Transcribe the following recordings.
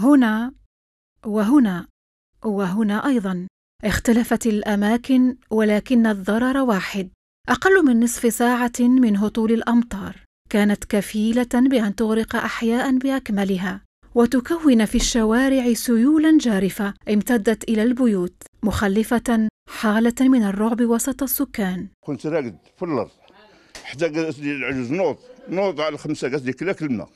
هنا وهنا وهنا ايضا اختلفت الاماكن ولكن الضرر واحد اقل من نصف ساعه من هطول الامطار كانت كفيله بان تغرق احياء باكملها وتكون في الشوارع سيولا جارفه امتدت الى البيوت مخلفه حاله من الرعب وسط السكان كنت راقد في الارض حتى قصدي العجوز نوض نوض على خمسه قصدي كلاك كلمه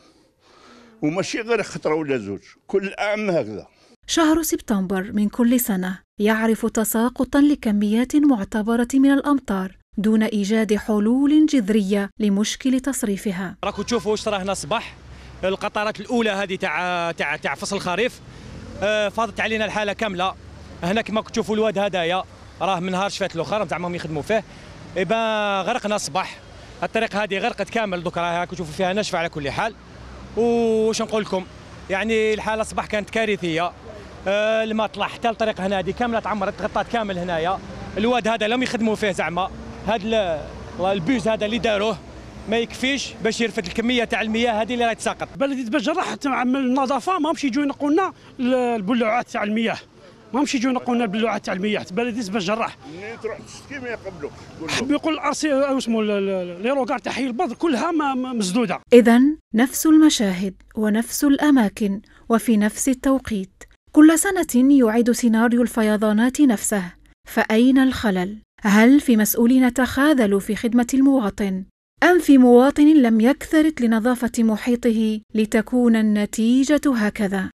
وماشي غير خطره ولا زوج كل عام هكذا شهر سبتمبر من كل سنه يعرف تساقطا لكميات معتبره من الامطار دون ايجاد حلول جذريه لمشكل تصريفها راكو تشوفوا واش راه هنا صباح القطرات الاولى هذه تاع تاع تاع فصل الخريف آه، فاضت علينا الحاله كامله هنا كما تشوفوا الواد هدايا راه من نهار شفات الاخر زعما يخدموا فيه ايبا غرقنا صباح الطريق هذه غرقت كامل دوك راه تشوفوا فيها نشفه على كل حال وش نقول لكم يعني الحاله أصبح كانت كارثيه آه، الماء طلع حتى الطريق هنا هذه كامله تعمرت تغطات كامل هنايا الواد هذا لم يخدموا فيه زعما هذا البيز هذا اللي داروه ما يكفيش باش يرفد الكميه تاع المياه هذه اللي راهي تساقط بلديه بجر راحت مع النظافه ماهمش يجوا ينقوا لنا البلوعات تاع المياه ما مشي يجوا ينقوا البلوعه تاع المياه بلدي تبع جراح منين تروح تشكي ما يقبلوك حب يقول الارسي اسمه لي روكار تاع حي البر كلها مسدوده اذا نفس المشاهد ونفس الاماكن وفي نفس التوقيت كل سنه يعيد سيناريو الفيضانات نفسه فاين الخلل هل في مسؤولين تخاذلوا في خدمه المواطن أم في مواطن لم يكثرت لنظافة محيطه لتكون النتيجة هكذا؟